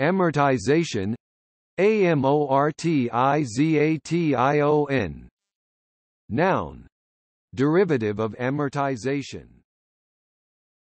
amortization amortization noun derivative of amortization